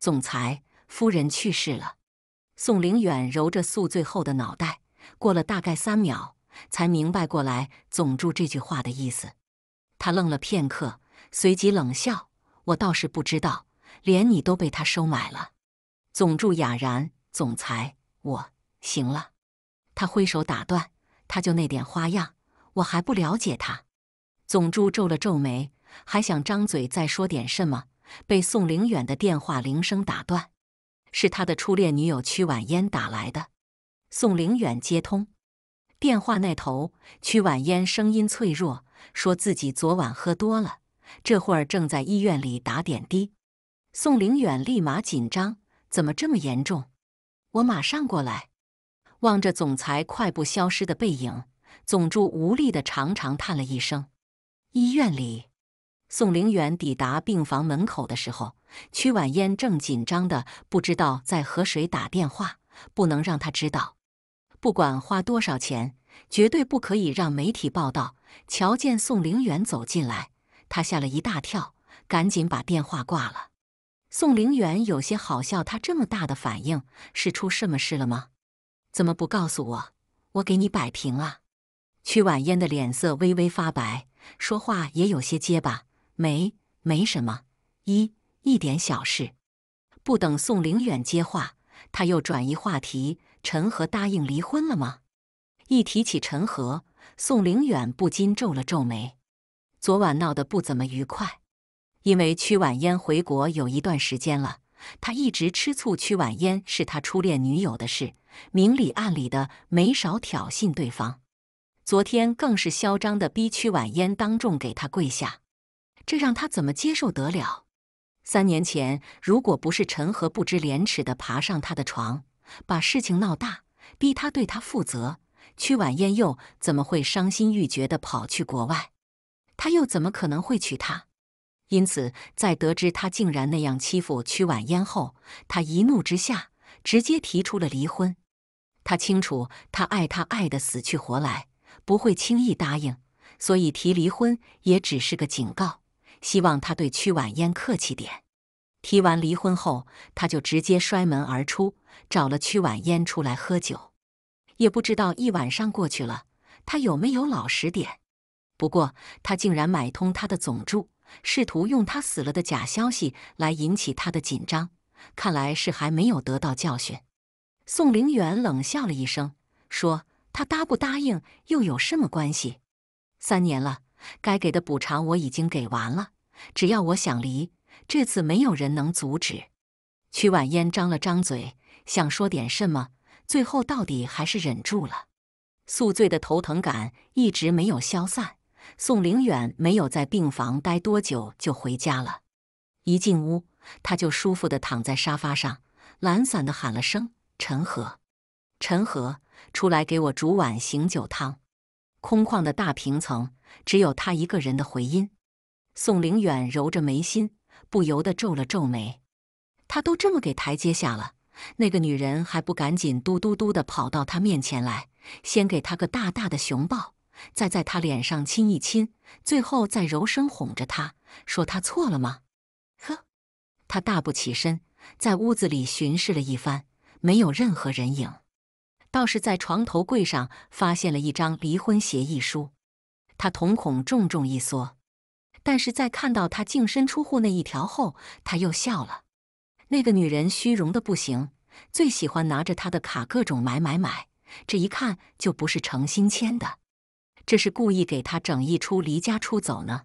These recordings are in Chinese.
总裁夫人去世了，宋凌远揉着宿醉后的脑袋，过了大概三秒才明白过来总助这句话的意思。他愣了片刻，随即冷笑：“我倒是不知道，连你都被他收买了。”总助哑然：“总裁，我行了。”他挥手打断：“他就那点花样，我还不了解他。”总助皱了皱眉，还想张嘴再说点什么。被宋凌远的电话铃声打断，是他的初恋女友曲婉烟打来的。宋凌远接通，电话那头曲婉烟声音脆弱，说自己昨晚喝多了，这会儿正在医院里打点滴。宋凌远立马紧张，怎么这么严重？我马上过来。望着总裁快步消失的背影，总助无力的长长叹了一声。医院里。宋凌远抵达病房门口的时候，曲婉烟正紧张的不知道在和谁打电话，不能让他知道。不管花多少钱，绝对不可以让媒体报道。瞧见宋凌远走进来，他吓了一大跳，赶紧把电话挂了。宋凌远有些好笑，他这么大的反应是出什么事了吗？怎么不告诉我？我给你摆平啊！曲婉烟的脸色微微发白，说话也有些结巴。没没什么，一一点小事。不等宋凌远接话，他又转移话题：“陈和答应离婚了吗？”一提起陈和，宋凌远不禁皱了皱眉。昨晚闹得不怎么愉快，因为曲婉烟回国有一段时间了，他一直吃醋曲婉烟是他初恋女友的事，明里暗里的没少挑衅对方。昨天更是嚣张的逼曲婉烟当众给他跪下。这让他怎么接受得了？三年前，如果不是陈和不知廉耻的爬上他的床，把事情闹大，逼他对他负责，屈婉嫣又怎么会伤心欲绝的跑去国外？他又怎么可能会娶她？因此，在得知他竟然那样欺负屈婉嫣后，他一怒之下直接提出了离婚。他清楚，他爱他爱的死去活来，不会轻易答应，所以提离婚也只是个警告。希望他对曲婉烟客气点。提完离婚后，他就直接摔门而出，找了曲婉烟出来喝酒。也不知道一晚上过去了，他有没有老实点。不过他竟然买通他的总助，试图用他死了的假消息来引起他的紧张。看来是还没有得到教训。宋凌远冷笑了一声，说：“他答不答应又有什么关系？三年了。”该给的补偿我已经给完了，只要我想离，这次没有人能阻止。曲婉烟张了张嘴，想说点什么，最后到底还是忍住了。宿醉的头疼感一直没有消散。宋凌远没有在病房待多久就回家了，一进屋他就舒服地躺在沙发上，懒散地喊了声：“陈和，陈和，出来给我煮碗醒酒汤。”空旷的大平层，只有他一个人的回音。宋凌远揉着眉心，不由得皱了皱眉。他都这么给台阶下了，那个女人还不赶紧嘟嘟嘟的跑到他面前来，先给他个大大的熊抱，再在他脸上亲一亲，最后再柔声哄着他说他错了吗？呵，他大步起身，在屋子里巡视了一番，没有任何人影。倒是在床头柜上发现了一张离婚协议书，他瞳孔重重一缩，但是在看到他净身出户那一条后，他又笑了。那个女人虚荣的不行，最喜欢拿着他的卡各种买买买，这一看就不是诚心签的，这是故意给他整一出离家出走呢，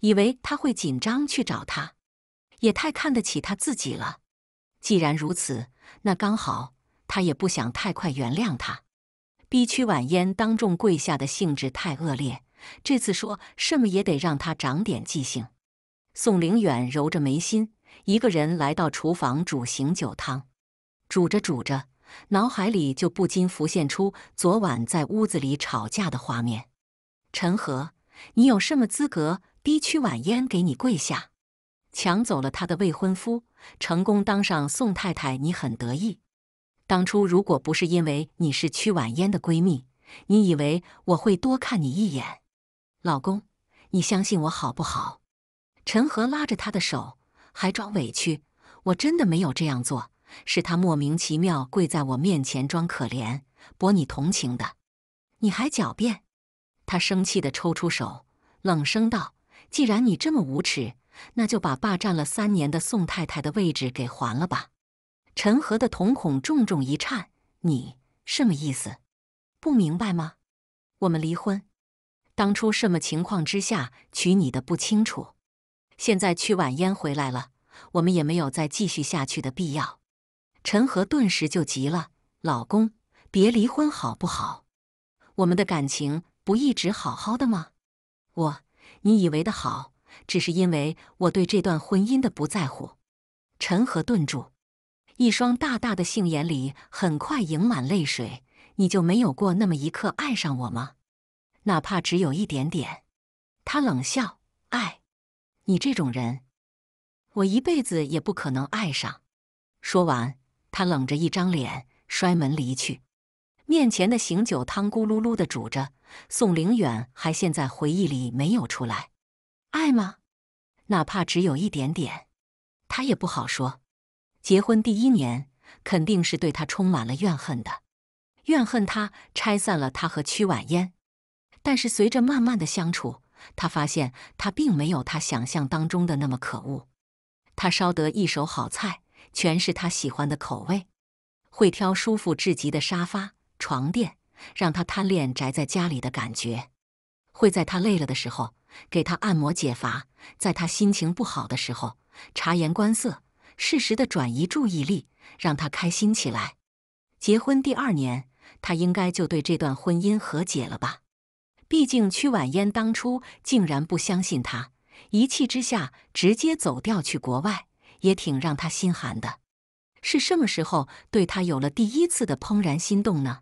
以为他会紧张去找他，也太看得起他自己了。既然如此，那刚好。他也不想太快原谅他，逼屈婉烟当众跪下的性质太恶劣。这次说什么也得让他长点记性。宋凌远揉着眉心，一个人来到厨房煮醒酒汤，煮着煮着，脑海里就不禁浮现出昨晚在屋子里吵架的画面。陈和，你有什么资格逼屈婉烟给你跪下？抢走了他的未婚夫，成功当上宋太太，你很得意？当初如果不是因为你是曲婉烟的闺蜜，你以为我会多看你一眼？老公，你相信我好不好？陈和拉着她的手，还装委屈。我真的没有这样做，是他莫名其妙跪在我面前装可怜，博你同情的。你还狡辩？他生气地抽出手，冷声道：“既然你这么无耻，那就把霸占了三年的宋太太的位置给还了吧。”陈和的瞳孔重重一颤，你什么意思？不明白吗？我们离婚，当初什么情况之下娶你的不清楚。现在曲婉烟回来了，我们也没有再继续下去的必要。陈和顿时就急了：“老公，别离婚好不好？我们的感情不一直好好的吗？我，你以为的好，只是因为我对这段婚姻的不在乎。”陈和顿住。一双大大的杏眼里很快盈满泪水，你就没有过那么一刻爱上我吗？哪怕只有一点点。他冷笑：“爱，你这种人，我一辈子也不可能爱上。”说完，他冷着一张脸摔门离去。面前的醒酒汤咕噜噜的煮着，宋凌远还陷在回忆里没有出来。爱吗？哪怕只有一点点，他也不好说。结婚第一年，肯定是对他充满了怨恨的，怨恨他拆散了他和曲婉烟。但是随着慢慢的相处，他发现他并没有他想象当中的那么可恶。他烧得一手好菜，全是他喜欢的口味；会挑舒服至极的沙发、床垫，让他贪恋宅在家里的感觉；会在他累了的时候给他按摩解乏，在他心情不好的时候察言观色。适时的转移注意力，让他开心起来。结婚第二年，他应该就对这段婚姻和解了吧？毕竟曲婉烟当初竟然不相信他，一气之下直接走掉去国外，也挺让他心寒的。是什么时候对他有了第一次的怦然心动呢？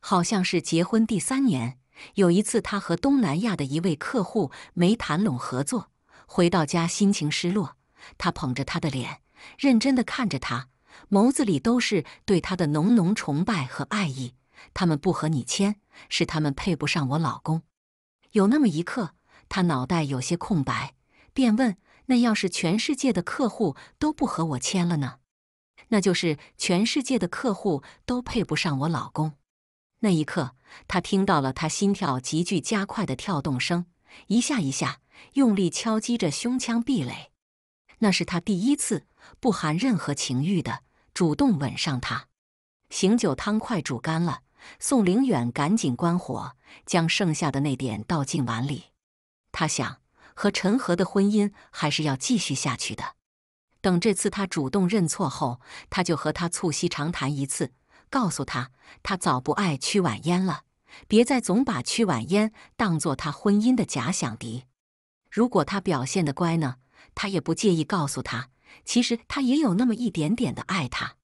好像是结婚第三年，有一次他和东南亚的一位客户没谈拢合作，回到家心情失落，他捧着他的脸。认真的看着他，眸子里都是对他的浓浓崇拜和爱意。他们不和你签，是他们配不上我老公。有那么一刻，他脑袋有些空白，便问：“那要是全世界的客户都不和我签了呢？”那就是全世界的客户都配不上我老公。那一刻，他听到了他心跳急剧加快的跳动声，一下一下，用力敲击着胸腔壁垒。那是他第一次。不含任何情欲的主动吻上他。醒酒汤快煮干了，宋凌远赶紧关火，将剩下的那点倒进碗里。他想，和陈和的婚姻还是要继续下去的。等这次他主动认错后，他就和他促膝长谈一次，告诉他他早不爱曲婉烟了，别再总把曲婉烟当做他婚姻的假想敌。如果他表现得乖呢，他也不介意告诉他。其实他也有那么一点点的爱他，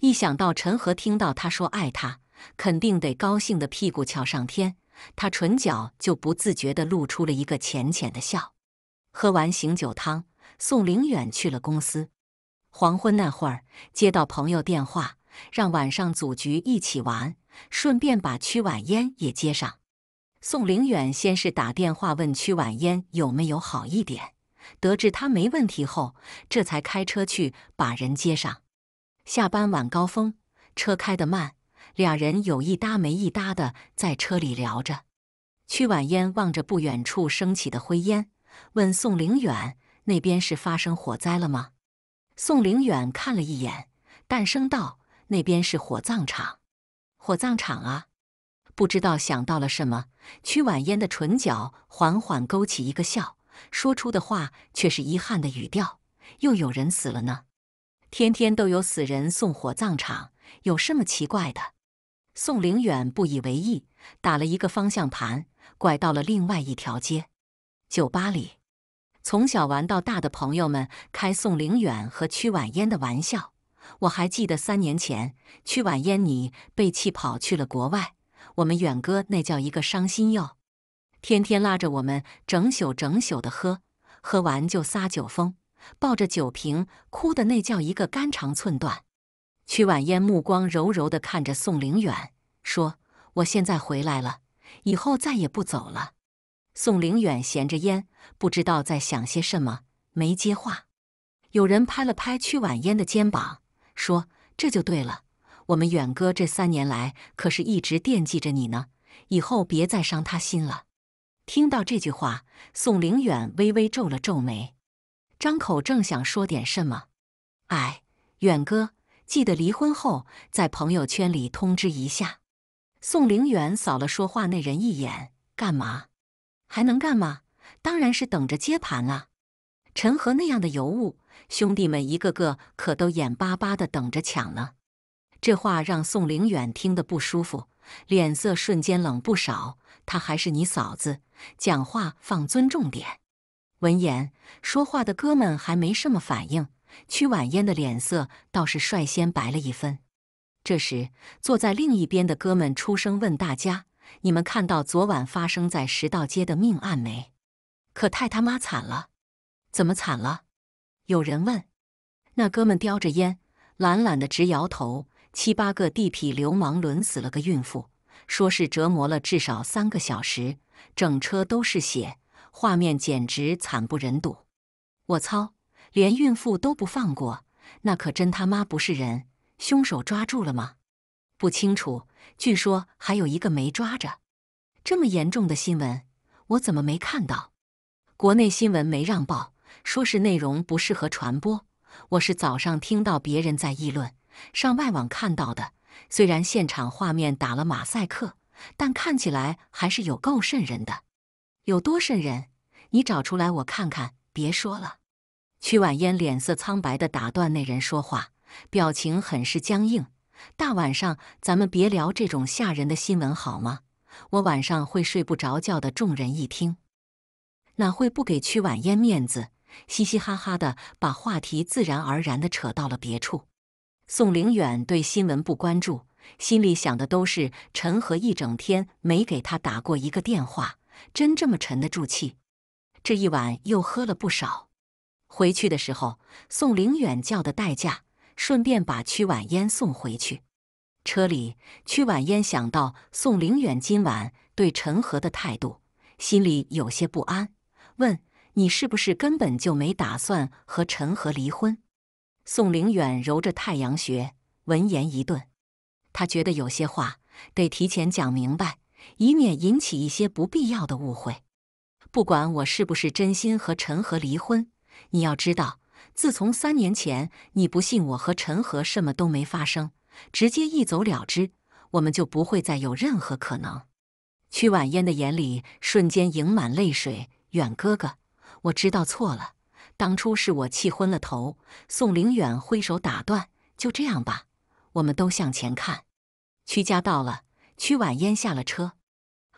一想到陈和听到他说爱他，肯定得高兴的屁股翘上天，他唇角就不自觉地露出了一个浅浅的笑。喝完醒酒汤，宋凌远去了公司。黄昏那会儿，接到朋友电话，让晚上组局一起玩，顺便把曲婉烟也接上。宋凌远先是打电话问曲婉烟有没有好一点。得知他没问题后，这才开车去把人接上。下班晚高峰，车开得慢，俩人有一搭没一搭的在车里聊着。曲婉烟望着不远处升起的灰烟，问宋凌远：“那边是发生火灾了吗？”宋凌远看了一眼，淡声道：“那边是火葬场。”“火葬场啊！”不知道想到了什么，曲婉烟的唇角缓缓勾起一个笑。说出的话却是遗憾的语调。又有人死了呢？天天都有死人送火葬场，有什么奇怪的？宋凌远不以为意，打了一个方向盘，拐到了另外一条街。酒吧里，从小玩到大的朋友们开宋凌远和曲婉烟的玩笑。我还记得三年前，曲婉烟你被气跑去了国外，我们远哥那叫一个伤心哟。天天拉着我们整宿整宿的喝，喝完就撒酒疯，抱着酒瓶哭的那叫一个肝肠寸断。曲婉烟目光柔柔的看着宋凌远，说：“我现在回来了，以后再也不走了。”宋凌远衔着烟，不知道在想些什么，没接话。有人拍了拍曲婉烟的肩膀，说：“这就对了，我们远哥这三年来可是一直惦记着你呢，以后别再伤他心了。”听到这句话，宋凌远微微皱了皱眉，张口正想说点什么，哎，远哥，记得离婚后在朋友圈里通知一下。宋凌远扫了说话那人一眼，干嘛？还能干嘛？当然是等着接盘了。陈和那样的尤物，兄弟们一个个可都眼巴巴的等着抢呢。这话让宋凌远听得不舒服，脸色瞬间冷不少。她还是你嫂子，讲话放尊重点。闻言，说话的哥们还没什么反应，曲婉烟的脸色倒是率先白了一分。这时，坐在另一边的哥们出声问大家：“你们看到昨晚发生在十道街的命案没？可太他妈惨了！怎么惨了？”有人问。那哥们叼着烟，懒懒的直摇头：“七八个地痞流氓轮死了个孕妇。”说是折磨了至少三个小时，整车都是血，画面简直惨不忍睹。我操，连孕妇都不放过，那可真他妈不是人！凶手抓住了吗？不清楚，据说还有一个没抓着。这么严重的新闻，我怎么没看到？国内新闻没让报，说是内容不适合传播。我是早上听到别人在议论，上外网看到的。虽然现场画面打了马赛克，但看起来还是有够瘆人的。有多瘆人？你找出来我看看。别说了！曲婉烟脸色苍白的打断那人说话，表情很是僵硬。大晚上咱们别聊这种吓人的新闻好吗？我晚上会睡不着觉的。众人一听，哪会不给曲婉烟面子？嘻嘻哈哈的把话题自然而然的扯到了别处。宋凌远对新闻不关注，心里想的都是陈和一整天没给他打过一个电话，真这么沉得住气？这一晚又喝了不少。回去的时候，宋凌远叫的代驾，顺便把曲婉烟送回去。车里，曲婉烟想到宋凌远今晚对陈和的态度，心里有些不安，问：“你是不是根本就没打算和陈和离婚？”宋凌远揉着太阳穴，闻言一顿，他觉得有些话得提前讲明白，以免引起一些不必要的误会。不管我是不是真心和陈和离婚，你要知道，自从三年前你不信我和陈和什么都没发生，直接一走了之，我们就不会再有任何可能。曲婉烟的眼里瞬间盈满泪水，远哥哥，我知道错了。当初是我气昏了头。宋凌远挥手打断：“就这样吧，我们都向前看。”屈家到了，屈婉烟下了车，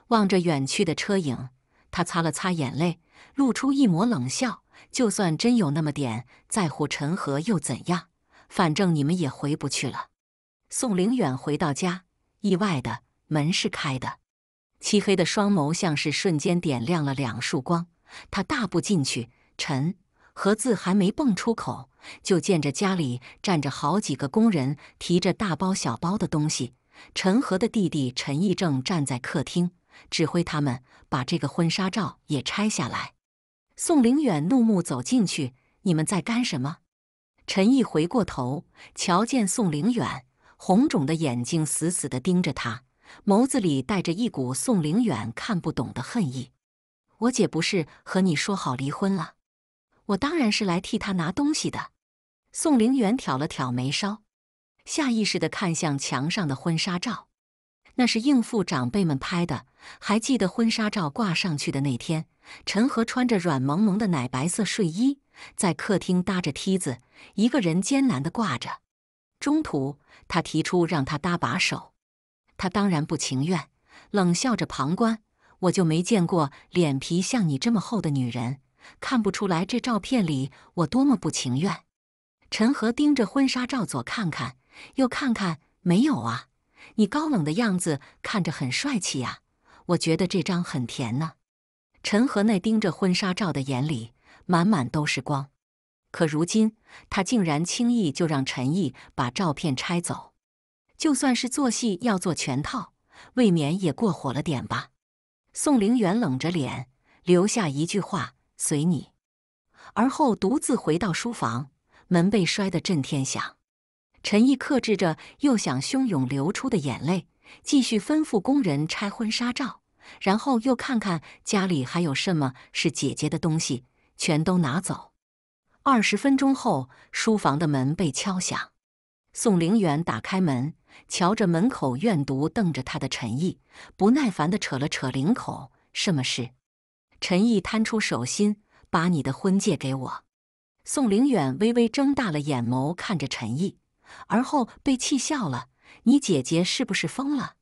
望着远去的车影，他擦了擦眼泪，露出一抹冷笑。就算真有那么点在乎陈和又怎样？反正你们也回不去了。宋凌远回到家，意外的门是开的。漆黑的双眸像是瞬间点亮了两束光，他大步进去，陈。盒子还没蹦出口，就见着家里站着好几个工人，提着大包小包的东西。陈和的弟弟陈毅正站在客厅，指挥他们把这个婚纱照也拆下来。宋凌远怒目走进去：“你们在干什么？”陈毅回过头，瞧见宋凌远，红肿的眼睛死死的盯着他，眸子里带着一股宋凌远看不懂的恨意。“我姐不是和你说好离婚了？”我当然是来替他拿东西的。宋凌元挑了挑眉梢，下意识的看向墙上的婚纱照，那是应付长辈们拍的。还记得婚纱照挂上去的那天，陈和穿着软萌萌的奶白色睡衣，在客厅搭着梯子，一个人艰难的挂着。中途，他提出让他搭把手，他当然不情愿，冷笑着旁观。我就没见过脸皮像你这么厚的女人。看不出来，这照片里我多么不情愿。陈和盯着婚纱照左看看，右看看，没有啊？你高冷的样子看着很帅气呀，我觉得这张很甜呢。陈和那盯着婚纱照的眼里满满都是光，可如今他竟然轻易就让陈毅把照片拆走，就算是做戏要做全套，未免也过火了点吧？宋凌远冷着脸留下一句话。随你，而后独自回到书房，门被摔得震天响。陈毅克制着又想汹涌流出的眼泪，继续吩咐工人拆婚纱照，然后又看看家里还有什么是姐姐的东西，全都拿走。二十分钟后，书房的门被敲响，宋凌远打开门，瞧着门口怨毒瞪着他的陈毅，不耐烦地扯了扯领口：“什么事？”陈毅摊出手心，把你的婚戒给我。宋凌远微微睁大了眼眸，看着陈毅，而后被气笑了：“你姐姐是不是疯了？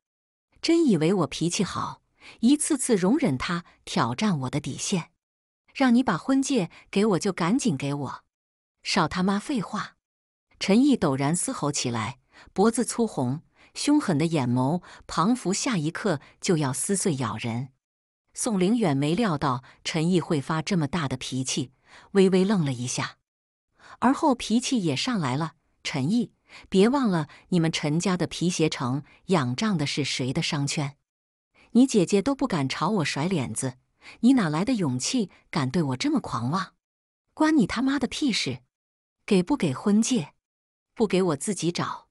真以为我脾气好，一次次容忍她挑战我的底线？让你把婚戒给我，就赶紧给我，少他妈废话！”陈毅陡然嘶吼起来，脖子粗红，凶狠的眼眸，彷佛下一刻就要撕碎咬人。宋凌远没料到陈毅会发这么大的脾气，微微愣了一下，而后脾气也上来了。陈毅，别忘了，你们陈家的皮鞋城仰仗的是谁的商圈？你姐姐都不敢朝我甩脸子，你哪来的勇气敢对我这么狂妄？关你他妈的屁事！给不给婚戒？不给我自己找。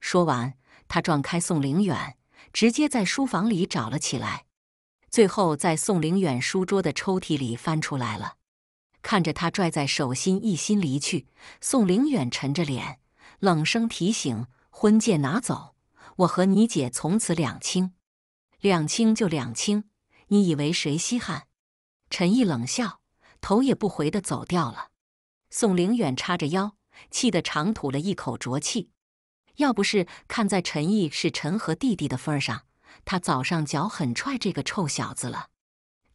说完，他撞开宋凌远，直接在书房里找了起来。最后，在宋凌远书桌的抽屉里翻出来了，看着他拽在手心，一心离去。宋凌远沉着脸，冷声提醒：“婚戒拿走，我和你姐从此两清。”“两清就两清，你以为谁稀罕？”陈毅冷笑，头也不回地走掉了。宋凌远叉着腰，气得长吐了一口浊气。要不是看在陈毅是陈和弟弟的份儿上。他早上脚狠踹这个臭小子了。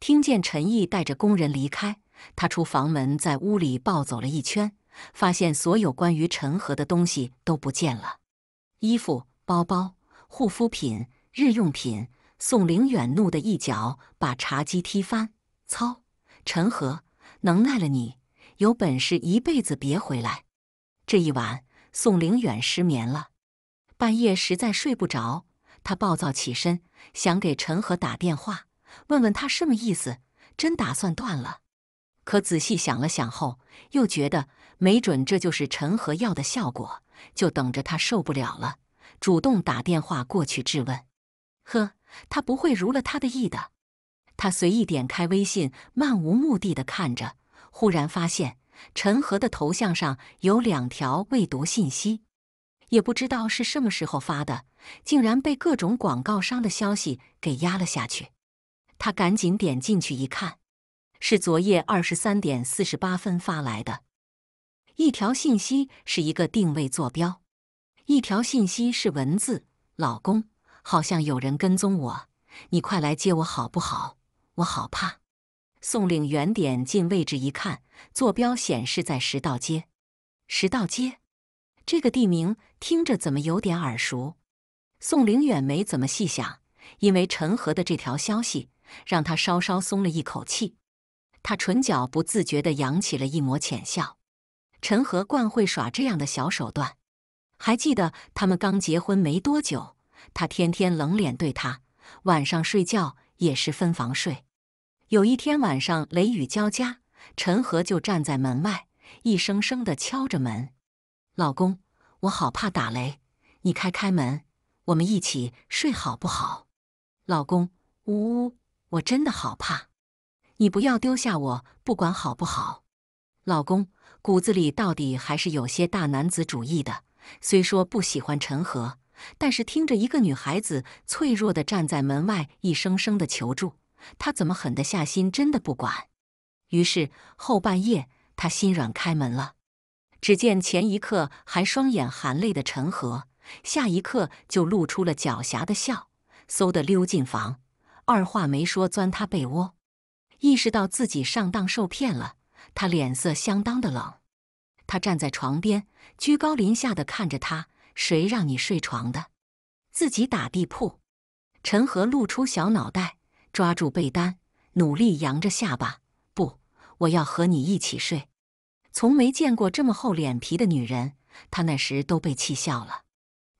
听见陈毅带着工人离开，他出房门，在屋里暴走了一圈，发现所有关于陈和的东西都不见了，衣服、包包、护肤品、日用品。宋凌远怒的一脚把茶几踢翻，操！陈和，能耐了你，有本事一辈子别回来。这一晚，宋凌远失眠了，半夜实在睡不着。他暴躁起身，想给陈和打电话，问问他什么意思，真打算断了。可仔细想了想后，又觉得没准这就是陈和要的效果，就等着他受不了了，主动打电话过去质问。呵，他不会如了他的意的。他随意点开微信，漫无目的的看着，忽然发现陈和的头像上有两条未读信息。也不知道是什么时候发的，竟然被各种广告商的消息给压了下去。他赶紧点进去一看，是昨夜二十三点四十八分发来的一条信息，是一个定位坐标，一条信息是文字：“老公，好像有人跟踪我，你快来接我好不好？我好怕。”宋令远点进位置一看，坐标显示在食道街。食道街。这个地名听着怎么有点耳熟？宋凌远没怎么细想，因为陈和的这条消息让他稍稍松了一口气。他唇角不自觉的扬起了一抹浅笑。陈和惯会耍这样的小手段。还记得他们刚结婚没多久，他天天冷脸对他，晚上睡觉也是分房睡。有一天晚上雷雨交加，陈和就站在门外，一声声的敲着门。老公，我好怕打雷，你开开门，我们一起睡好不好？老公，呜呜，我真的好怕，你不要丢下我不管好不好？老公，骨子里到底还是有些大男子主义的，虽说不喜欢陈和，但是听着一个女孩子脆弱的站在门外一声声的求助，他怎么狠得下心真的不管？于是后半夜他心软开门了。只见前一刻还双眼含泪的陈和，下一刻就露出了狡黠的笑，嗖的溜进房，二话没说钻他被窝。意识到自己上当受骗了，他脸色相当的冷。他站在床边，居高临下的看着他：“谁让你睡床的？自己打地铺。”陈和露出小脑袋，抓住被单，努力扬着下巴：“不，我要和你一起睡。”从没见过这么厚脸皮的女人，他那时都被气笑了。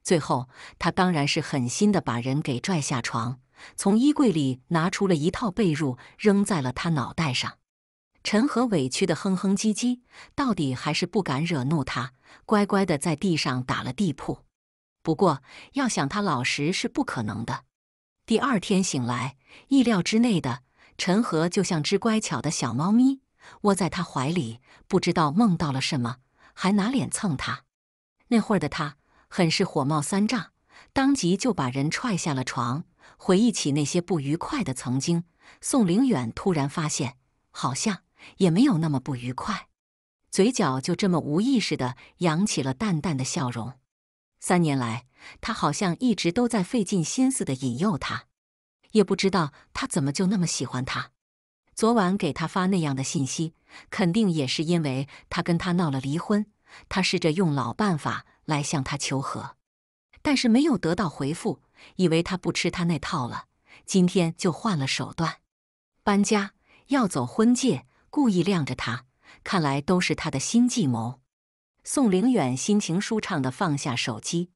最后，他当然是狠心的把人给拽下床，从衣柜里拿出了一套被褥扔在了他脑袋上。陈和委屈的哼哼唧唧，到底还是不敢惹怒他，乖乖的在地上打了地铺。不过，要想他老实是不可能的。第二天醒来，意料之内的，陈和就像只乖巧的小猫咪。窝在他怀里，不知道梦到了什么，还拿脸蹭他。那会儿的他很是火冒三丈，当即就把人踹下了床。回忆起那些不愉快的曾经，宋凌远突然发现，好像也没有那么不愉快，嘴角就这么无意识地扬起了淡淡的笑容。三年来，他好像一直都在费尽心思地引诱他，也不知道他怎么就那么喜欢他。昨晚给他发那样的信息，肯定也是因为他跟他闹了离婚。他试着用老办法来向他求和，但是没有得到回复，以为他不吃他那套了。今天就换了手段，搬家要走婚介，故意晾着他。看来都是他的新计谋。宋凌远心情舒畅地放下手机，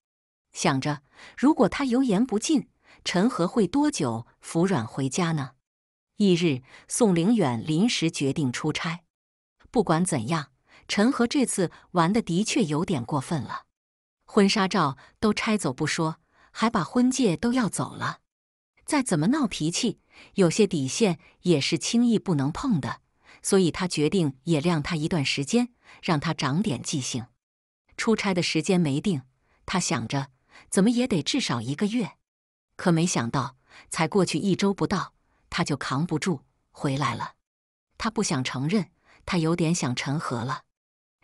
想着：如果他油盐不进，陈和会多久服软回家呢？翌日，宋凌远临时决定出差。不管怎样，陈和这次玩的的确有点过分了，婚纱照都拆走不说，还把婚戒都要走了。再怎么闹脾气，有些底线也是轻易不能碰的，所以他决定也晾他一段时间，让他长点记性。出差的时间没定，他想着怎么也得至少一个月。可没想到，才过去一周不到。他就扛不住回来了，他不想承认，他有点想陈和了，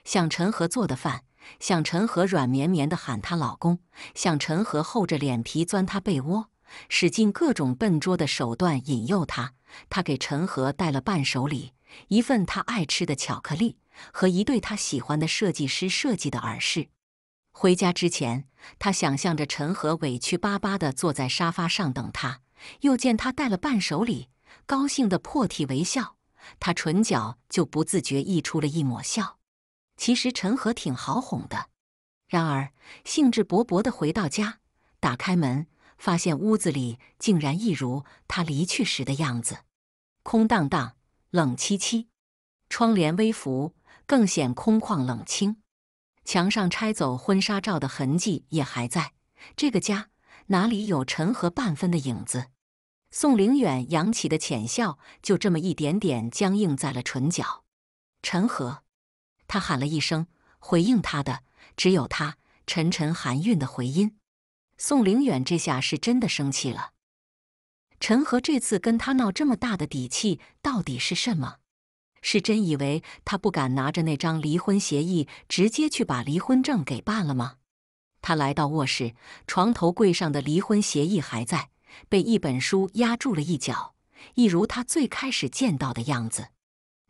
想陈和做的饭，想陈和软绵绵的喊他老公，想陈和厚着脸皮钻他被窝，使尽各种笨拙的手段引诱他。他给陈和带了伴手礼，一份他爱吃的巧克力和一对他喜欢的设计师设计的耳饰。回家之前，他想象着陈和委屈巴巴的坐在沙发上等他。又见他带了伴手礼，高兴的破涕为笑，他唇角就不自觉溢出了一抹笑。其实陈和挺好哄的，然而兴致勃勃地回到家，打开门，发现屋子里竟然一如他离去时的样子，空荡荡、冷凄凄，窗帘微拂，更显空旷冷清，墙上拆走婚纱照的痕迹也还在，这个家。哪里有陈和半分的影子？宋凌远扬起的浅笑就这么一点点僵硬在了唇角。陈和，他喊了一声，回应他的只有他沉沉含韵的回音。宋凌远这下是真的生气了。陈和这次跟他闹这么大的底气到底是什么？是真以为他不敢拿着那张离婚协议直接去把离婚证给办了吗？他来到卧室，床头柜上的离婚协议还在，被一本书压住了一角，一如他最开始见到的样子。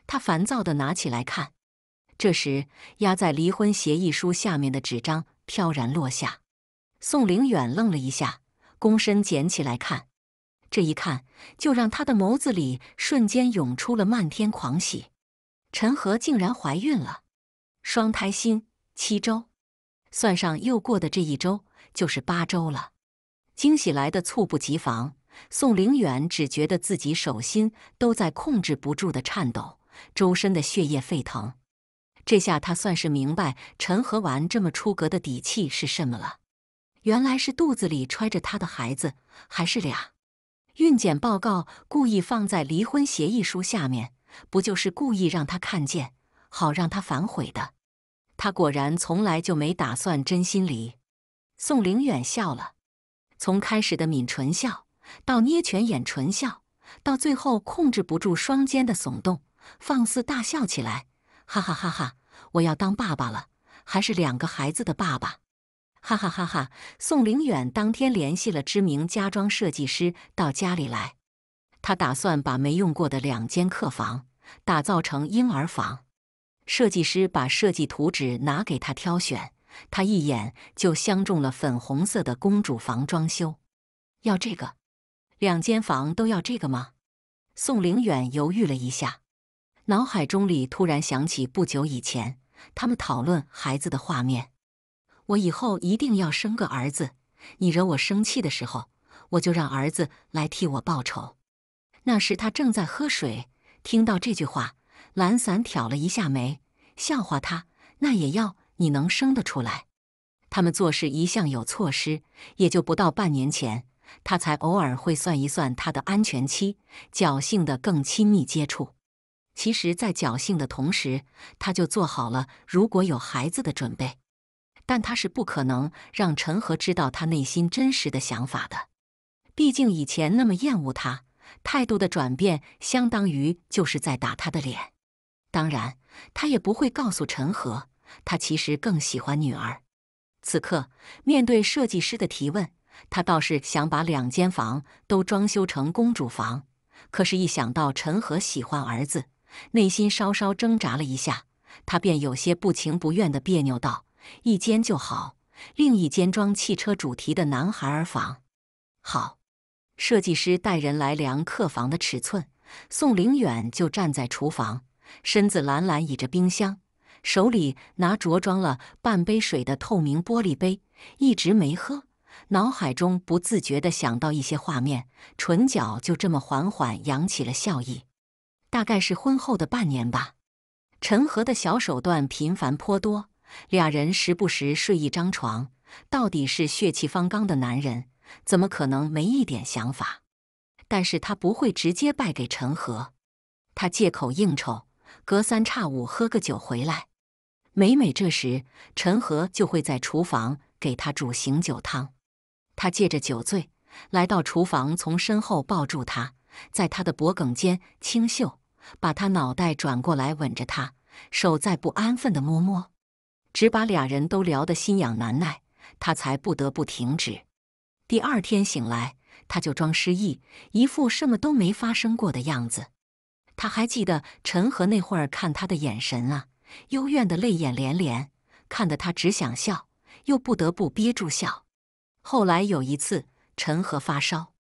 他烦躁的拿起来看，这时压在离婚协议书下面的纸张飘然落下。宋凌远愣了一下，躬身捡起来看，这一看就让他的眸子里瞬间涌出了漫天狂喜。陈和竟然怀孕了，双胎心，七周。算上又过的这一周，就是八周了。惊喜来的猝不及防，宋凌远只觉得自己手心都在控制不住的颤抖，周身的血液沸腾。这下他算是明白陈和完这么出格的底气是什么了，原来是肚子里揣着他的孩子，还是俩。孕检报告故意放在离婚协议书下面，不就是故意让他看见，好让他反悔的？他果然从来就没打算真心离。宋凌远笑了，从开始的抿唇笑，到捏拳眼唇笑，到最后控制不住双肩的耸动，放肆大笑起来，哈哈哈哈！我要当爸爸了，还是两个孩子的爸爸，哈哈哈哈！宋凌远当天联系了知名家装设计师到家里来，他打算把没用过的两间客房打造成婴儿房。设计师把设计图纸拿给他挑选，他一眼就相中了粉红色的公主房装修，要这个，两间房都要这个吗？宋凌远犹豫了一下，脑海中里突然想起不久以前他们讨论孩子的画面。我以后一定要生个儿子，你惹我生气的时候，我就让儿子来替我报仇。那时他正在喝水，听到这句话。懒散挑了一下眉，笑话他：“那也要你能生得出来。”他们做事一向有措施，也就不到半年前，他才偶尔会算一算他的安全期，侥幸的更亲密接触。其实，在侥幸的同时，他就做好了如果有孩子的准备。但他是不可能让陈和知道他内心真实的想法的，毕竟以前那么厌恶他，态度的转变相当于就是在打他的脸。当然，他也不会告诉陈和，他其实更喜欢女儿。此刻面对设计师的提问，他倒是想把两间房都装修成公主房，可是，一想到陈和喜欢儿子，内心稍稍挣扎了一下，他便有些不情不愿的别扭道：“一间就好，另一间装汽车主题的男孩儿房。”好，设计师带人来量客房的尺寸，宋凌远就站在厨房。身子懒懒倚着冰箱，手里拿着装了半杯水的透明玻璃杯，一直没喝。脑海中不自觉地想到一些画面，唇角就这么缓缓扬起了笑意。大概是婚后的半年吧。陈和的小手段频繁颇多，俩人时不时睡一张床。到底是血气方刚的男人，怎么可能没一点想法？但是他不会直接败给陈和。他借口应酬。隔三差五喝个酒回来，每每这时，陈和就会在厨房给他煮醒酒汤。他借着酒醉来到厨房，从身后抱住他，在他的脖颈间轻嗅，把他脑袋转过来吻着他，手在不安分的摸摸，只把俩人都撩得心痒难耐，他才不得不停止。第二天醒来，他就装失忆，一副什么都没发生过的样子。他还记得陈和那会儿看他的眼神啊，幽怨的泪眼连连，看得他只想笑，又不得不憋住笑。后来有一次，陈和发烧，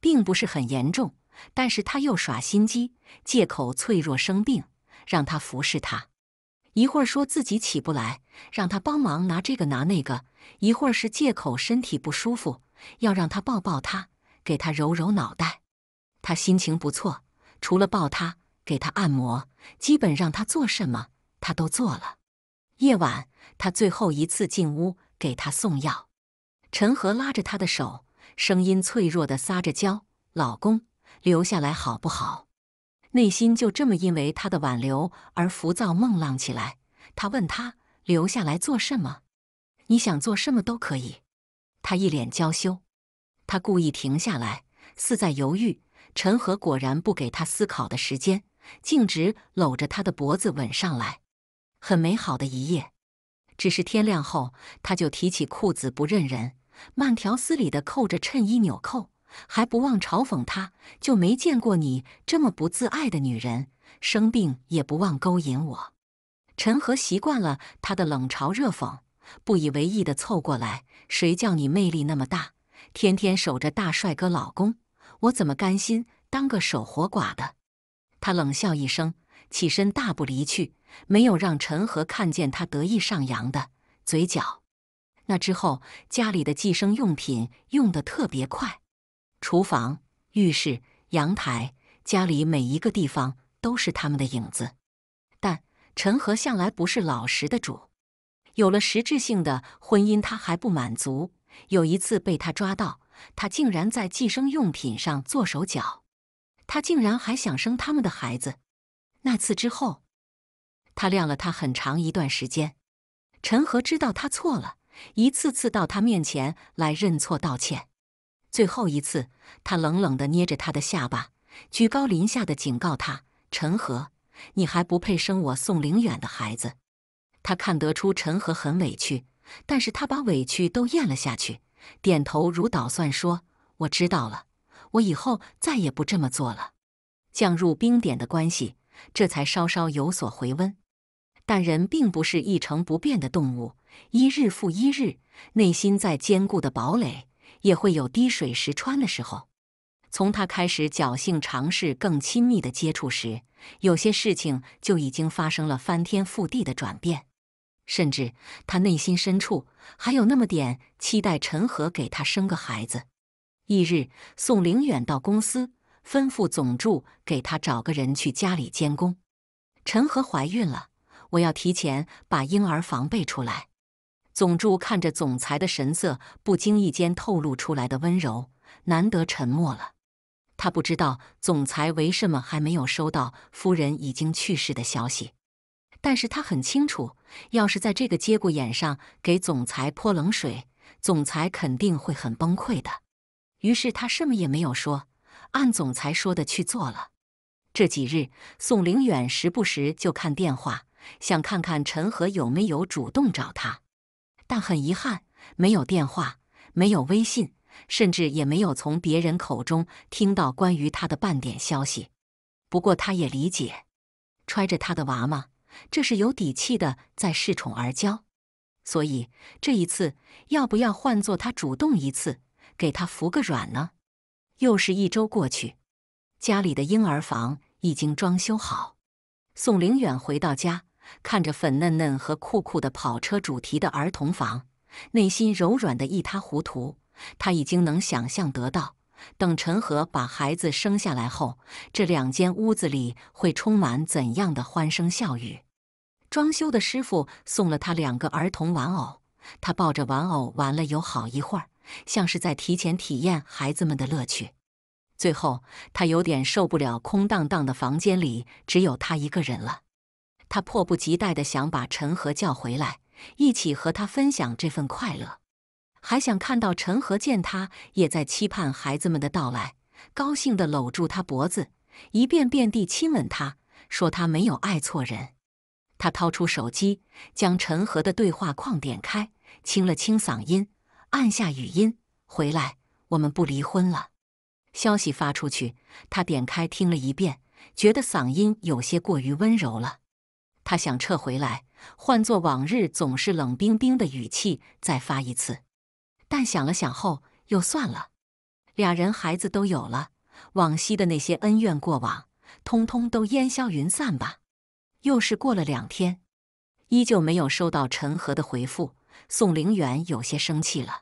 并不是很严重，但是他又耍心机，借口脆弱生病，让他服侍他。一会儿说自己起不来，让他帮忙拿这个拿那个；一会儿是借口身体不舒服，要让他抱抱他，给他揉揉脑袋。他心情不错。除了抱他，给他按摩，基本让他做什么，他都做了。夜晚，他最后一次进屋给他送药。陈和拉着他的手，声音脆弱的撒着娇：“老公，留下来好不好？”内心就这么因为他的挽留而浮躁梦浪起来。他问他：“留下来做什么？你想做什么都可以。”他一脸娇羞。他故意停下来，似在犹豫。陈和果然不给他思考的时间，径直搂着他的脖子吻上来。很美好的一夜，只是天亮后他就提起裤子不认人，慢条斯理的扣着衬衣纽扣，还不忘嘲讽他：“就没见过你这么不自爱的女人，生病也不忘勾引我。”陈和习惯了他的冷嘲热讽，不以为意的凑过来：“谁叫你魅力那么大，天天守着大帅哥老公？”我怎么甘心当个守活寡的？他冷笑一声，起身大步离去，没有让陈和看见他得意上扬的嘴角。那之后，家里的计生用品用得特别快，厨房、浴室、阳台，家里每一个地方都是他们的影子。但陈和向来不是老实的主，有了实质性的婚姻，他还不满足。有一次被他抓到。他竟然在计生用品上做手脚，他竟然还想生他们的孩子。那次之后，他晾了他很长一段时间。陈和知道他错了，一次次到他面前来认错道歉。最后一次，他冷冷地捏着他的下巴，居高临下地警告他：“陈和，你还不配生我宋凌远的孩子。”他看得出陈和很委屈，但是他把委屈都咽了下去。点头如捣蒜，说：“我知道了，我以后再也不这么做了。”降入冰点的关系，这才稍稍有所回温。但人并不是一成不变的动物，一日复一日，内心再坚固的堡垒，也会有滴水石穿的时候。从他开始侥幸尝试更亲密的接触时，有些事情就已经发生了翻天覆地的转变。甚至他内心深处还有那么点期待陈和给他生个孩子。翌日，宋凌远到公司，吩咐总助给他找个人去家里监工。陈和怀孕了，我要提前把婴儿防备出来。总助看着总裁的神色，不经意间透露出来的温柔，难得沉默了。他不知道总裁为什么还没有收到夫人已经去世的消息。但是他很清楚，要是在这个节骨眼上给总裁泼冷水，总裁肯定会很崩溃的。于是他什么也没有说，按总裁说的去做了。这几日，宋凌远时不时就看电话，想看看陈和有没有主动找他，但很遗憾，没有电话，没有微信，甚至也没有从别人口中听到关于他的半点消息。不过他也理解，揣着他的娃嘛。这是有底气的，在恃宠而骄，所以这一次要不要换做他主动一次，给他服个软呢？又是一周过去，家里的婴儿房已经装修好。宋凌远回到家，看着粉嫩嫩和酷酷的跑车主题的儿童房，内心柔软的一塌糊涂。他已经能想象得到。等陈和把孩子生下来后，这两间屋子里会充满怎样的欢声笑语？装修的师傅送了他两个儿童玩偶，他抱着玩偶玩了有好一会儿，像是在提前体验孩子们的乐趣。最后，他有点受不了空荡荡的房间里只有他一个人了，他迫不及待地想把陈和叫回来，一起和他分享这份快乐。还想看到陈和见他，也在期盼孩子们的到来，高兴地搂住他脖子，一遍遍地亲吻他，说他没有爱错人。他掏出手机，将陈和的对话框点开，清了清嗓音，按下语音：“回来，我们不离婚了。”消息发出去，他点开听了一遍，觉得嗓音有些过于温柔了。他想撤回来，换作往日总是冷冰冰的语气再发一次。但想了想后又算了，俩人孩子都有了，往昔的那些恩怨过往，通通都烟消云散吧。又是过了两天，依旧没有收到陈和的回复，宋凌远有些生气了。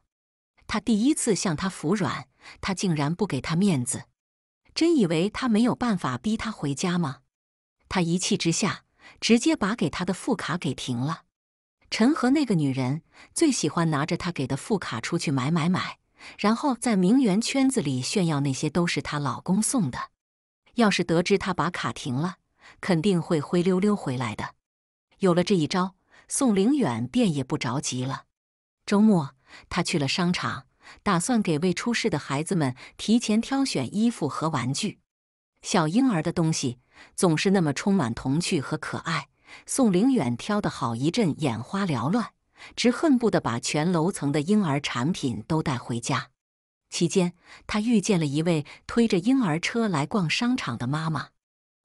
他第一次向他服软，他竟然不给他面子，真以为他没有办法逼他回家吗？他一气之下，直接把给他的副卡给停了。陈和那个女人最喜欢拿着她给的副卡出去买买买，然后在名媛圈子里炫耀，那些都是她老公送的。要是得知她把卡停了，肯定会灰溜溜回来的。有了这一招，宋凌远便也不着急了。周末，他去了商场，打算给未出世的孩子们提前挑选衣服和玩具。小婴儿的东西总是那么充满童趣和可爱。宋凌远挑得好一阵眼花缭乱，直恨不得把全楼层的婴儿产品都带回家。期间，他遇见了一位推着婴儿车来逛商场的妈妈。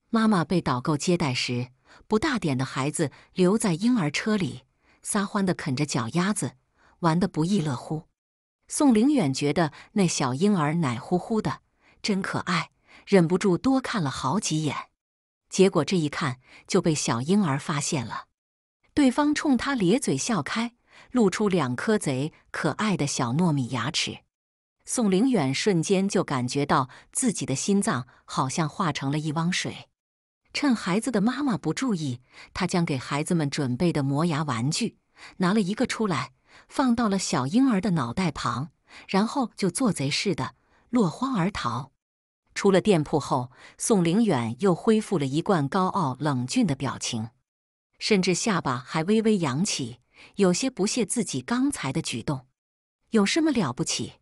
妈妈被导购接待时，不大点的孩子留在婴儿车里，撒欢的啃着脚丫子，玩得不亦乐乎。宋凌远觉得那小婴儿奶乎乎的，真可爱，忍不住多看了好几眼。结果这一看就被小婴儿发现了，对方冲他咧嘴笑开，露出两颗贼可爱的小糯米牙齿。宋凌远瞬间就感觉到自己的心脏好像化成了一汪水。趁孩子的妈妈不注意，他将给孩子们准备的磨牙玩具拿了一个出来，放到了小婴儿的脑袋旁，然后就做贼似的落荒而逃。出了店铺后，宋凌远又恢复了一贯高傲冷峻的表情，甚至下巴还微微扬起，有些不屑自己刚才的举动。有什么了不起？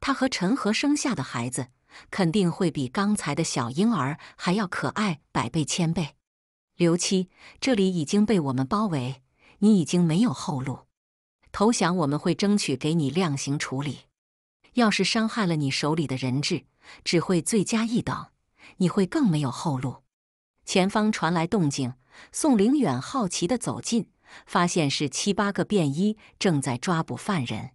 他和陈和生下的孩子，肯定会比刚才的小婴儿还要可爱百倍千倍。刘七，这里已经被我们包围，你已经没有后路，投降我们会争取给你量刑处理。要是伤害了你手里的人质，只会罪加一等，你会更没有后路。前方传来动静，宋凌远好奇地走近，发现是七八个便衣正在抓捕犯人。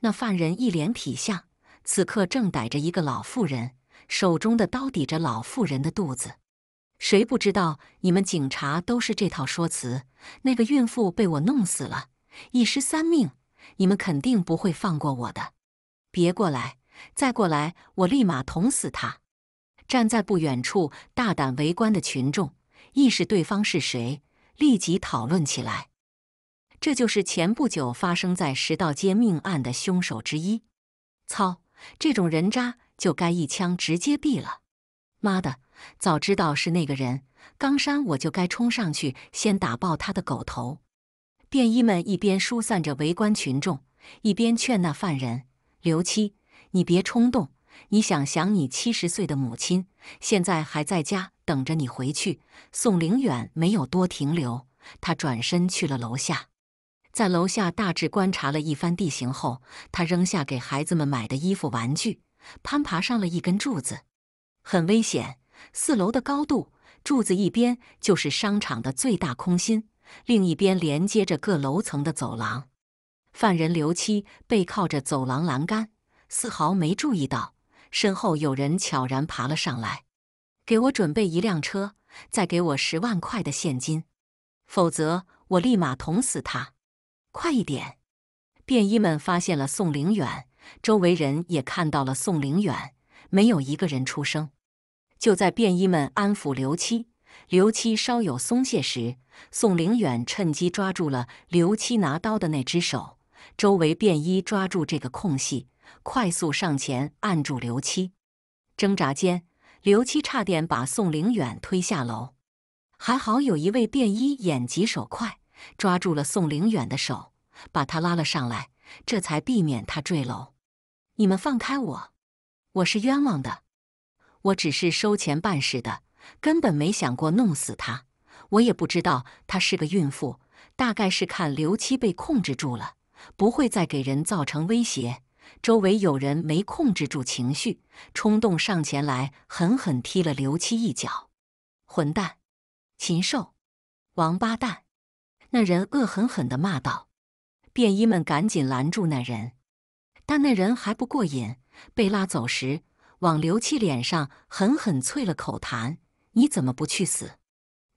那犯人一脸痞相，此刻正逮着一个老妇人，手中的刀抵着老妇人的肚子。谁不知道你们警察都是这套说辞？那个孕妇被我弄死了，一尸三命，你们肯定不会放过我的。别过来！再过来，我立马捅死他！站在不远处大胆围观的群众，意识对方是谁，立即讨论起来。这就是前不久发生在食道街命案的凶手之一。操！这种人渣就该一枪直接毙了！妈的，早知道是那个人，冈山我就该冲上去先打爆他的狗头！便衣们一边疏散着围观群众，一边劝那犯人。刘七，你别冲动！你想想，你七十岁的母亲现在还在家等着你回去。宋凌远没有多停留，他转身去了楼下。在楼下大致观察了一番地形后，他扔下给孩子们买的衣服玩具，攀爬上了一根柱子。很危险，四楼的高度，柱子一边就是商场的最大空心，另一边连接着各楼层的走廊。犯人刘七背靠着走廊栏杆，丝毫没注意到身后有人悄然爬了上来。给我准备一辆车，再给我十万块的现金，否则我立马捅死他！快一点！便衣们发现了宋凌远，周围人也看到了宋凌远，没有一个人出声。就在便衣们安抚刘七，刘七稍有松懈时，宋凌远趁机抓住了刘七拿刀的那只手。周围便衣抓住这个空隙，快速上前按住刘七。挣扎间，刘七差点把宋凌远推下楼。还好有一位便衣眼疾手快，抓住了宋凌远的手，把他拉了上来，这才避免他坠楼。你们放开我，我是冤枉的。我只是收钱办事的，根本没想过弄死他。我也不知道她是个孕妇，大概是看刘七被控制住了。不会再给人造成威胁。周围有人没控制住情绪，冲动上前来狠狠踢了刘七一脚。混蛋！禽兽！王八蛋！那人恶狠狠地骂道。便衣们赶紧拦住那人，但那人还不过瘾，被拉走时往刘七脸上狠狠啐了口痰。你怎么不去死？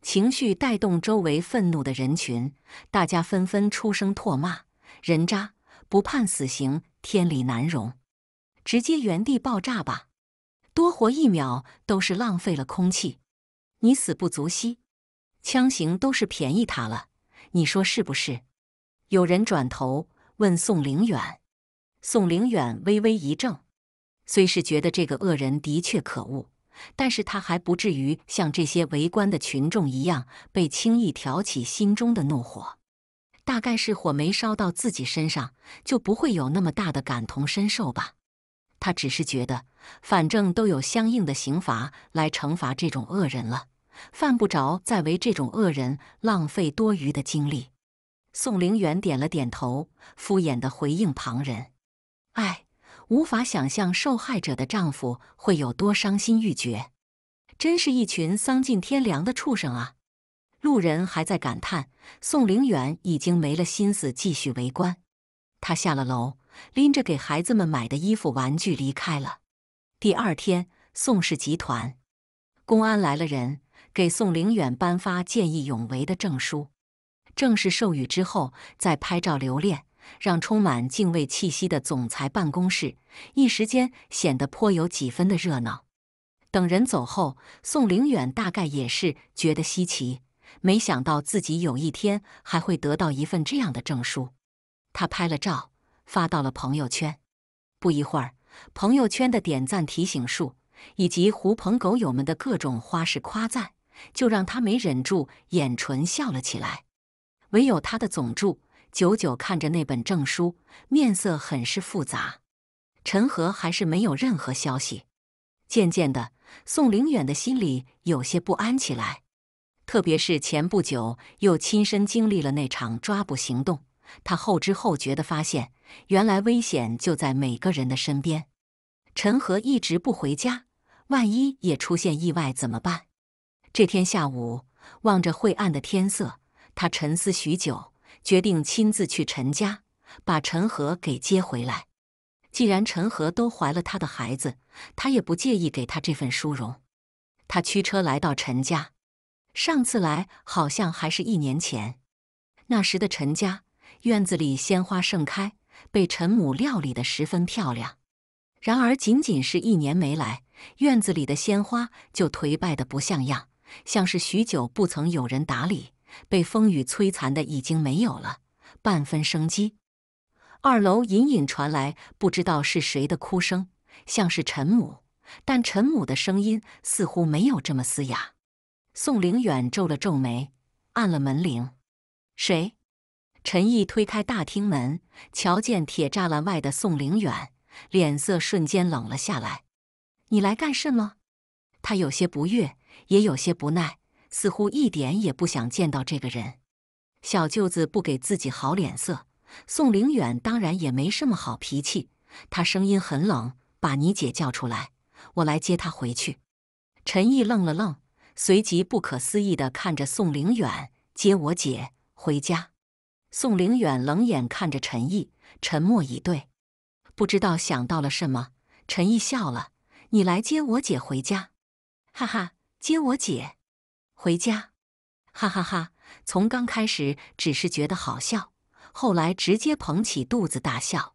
情绪带动周围愤怒的人群，大家纷纷出声唾骂。人渣不判死刑，天理难容！直接原地爆炸吧，多活一秒都是浪费了空气。你死不足惜，枪刑都是便宜他了，你说是不是？有人转头问宋凌远，宋凌远微微一怔，虽是觉得这个恶人的确可恶，但是他还不至于像这些围观的群众一样被轻易挑起心中的怒火。大概是火没烧到自己身上，就不会有那么大的感同身受吧。他只是觉得，反正都有相应的刑罚来惩罚这种恶人了，犯不着再为这种恶人浪费多余的精力。宋凌远点了点头，敷衍的回应旁人：“哎，无法想象受害者的丈夫会有多伤心欲绝，真是一群丧尽天良的畜生啊！”路人还在感叹，宋凌远已经没了心思继续围观。他下了楼，拎着给孩子们买的衣服玩具离开了。第二天，宋氏集团公安来了人，给宋凌远颁发见义勇为的证书。正式授予之后，再拍照留恋，让充满敬畏气息的总裁办公室一时间显得颇有几分的热闹。等人走后，宋凌远大概也是觉得稀奇。没想到自己有一天还会得到一份这样的证书，他拍了照发到了朋友圈。不一会儿，朋友圈的点赞提醒数以及狐朋狗友们的各种花式夸赞，就让他没忍住眼唇笑了起来。唯有他的总助久久看着那本证书，面色很是复杂。陈和还是没有任何消息。渐渐的，宋凌远的心里有些不安起来。特别是前不久又亲身经历了那场抓捕行动，他后知后觉地发现，原来危险就在每个人的身边。陈和一直不回家，万一也出现意外怎么办？这天下午，望着晦暗的天色，他沉思许久，决定亲自去陈家，把陈和给接回来。既然陈和都怀了他的孩子，他也不介意给他这份殊荣。他驱车来到陈家。上次来好像还是一年前，那时的陈家院子里鲜花盛开，被陈母料理的十分漂亮。然而仅仅是一年没来，院子里的鲜花就颓败的不像样，像是许久不曾有人打理，被风雨摧残的已经没有了半分生机。二楼隐隐传来不知道是谁的哭声，像是陈母，但陈母的声音似乎没有这么嘶哑。宋凌远皱了皱眉，按了门铃。谁？陈毅推开大厅门，瞧见铁栅栏外的宋凌远，脸色瞬间冷了下来。你来干什么？他有些不悦，也有些不耐，似乎一点也不想见到这个人。小舅子不给自己好脸色，宋凌远当然也没什么好脾气。他声音很冷：“把你姐叫出来，我来接她回去。”陈毅愣了愣。随即不可思议地看着宋凌远接我姐回家。宋凌远冷眼看着陈毅，沉默以对。不知道想到了什么，陈毅笑了：“你来接我姐回家，哈哈，接我姐回家，哈哈哈！”从刚开始只是觉得好笑，后来直接捧起肚子大笑，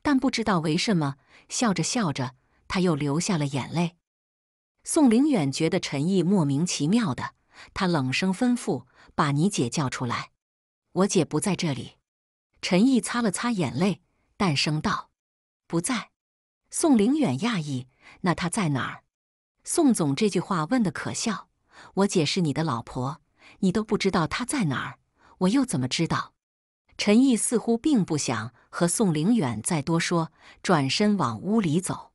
但不知道为什么，笑着笑着，他又流下了眼泪。宋凌远觉得陈毅莫名其妙的，他冷声吩咐：“把你姐叫出来。”“我姐不在这里。”陈毅擦了擦眼泪，淡声道：“不在。”宋凌远讶异：“那她在哪儿？”宋总这句话问的可笑。我姐是你的老婆，你都不知道她在哪儿，我又怎么知道？陈毅似乎并不想和宋凌远再多说，转身往屋里走。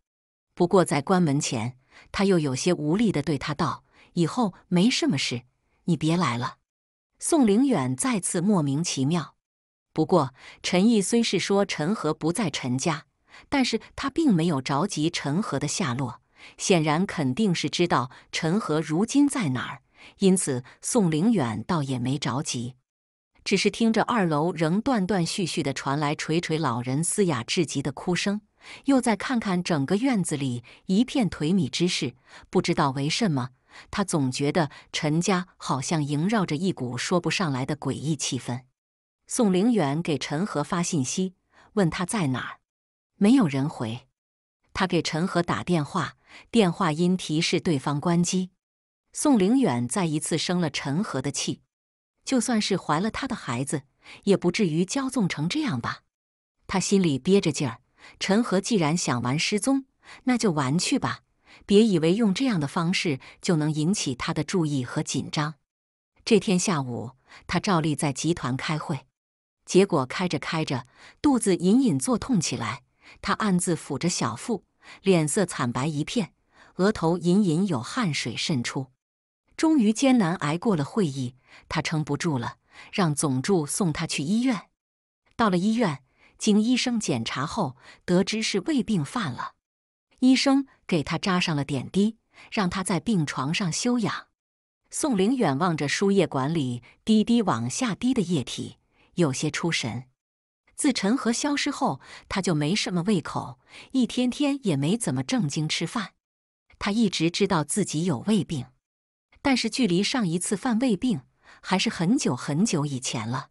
不过在关门前。他又有些无力地对他道：“以后没什么事，你别来了。”宋凌远再次莫名其妙。不过陈毅虽是说陈和不在陈家，但是他并没有着急陈和的下落，显然肯定是知道陈和如今在哪儿，因此宋凌远倒也没着急。只是听着二楼仍断断续续的传来垂垂老人嘶哑至极的哭声，又再看看整个院子里一片颓靡之势，不知道为什么，他总觉得陈家好像萦绕着一股说不上来的诡异气氛。宋凌远给陈和发信息，问他在哪儿，没有人回。他给陈和打电话，电话音提示对方关机。宋凌远再一次生了陈和的气。就算是怀了他的孩子，也不至于骄纵成这样吧。他心里憋着劲儿。陈和既然想玩失踪，那就玩去吧。别以为用这样的方式就能引起他的注意和紧张。这天下午，他照例在集团开会，结果开着开着，肚子隐隐作痛起来。他暗自抚着小腹，脸色惨白一片，额头隐隐有汗水渗出。终于艰难挨过了会议。他撑不住了，让总助送他去医院。到了医院，经医生检查后，得知是胃病犯了。医生给他扎上了点滴，让他在病床上休养。宋玲远望着输液管里滴滴往下滴的液体，有些出神。自陈和消失后，他就没什么胃口，一天天也没怎么正经吃饭。他一直知道自己有胃病，但是距离上一次犯胃病，还是很久很久以前了。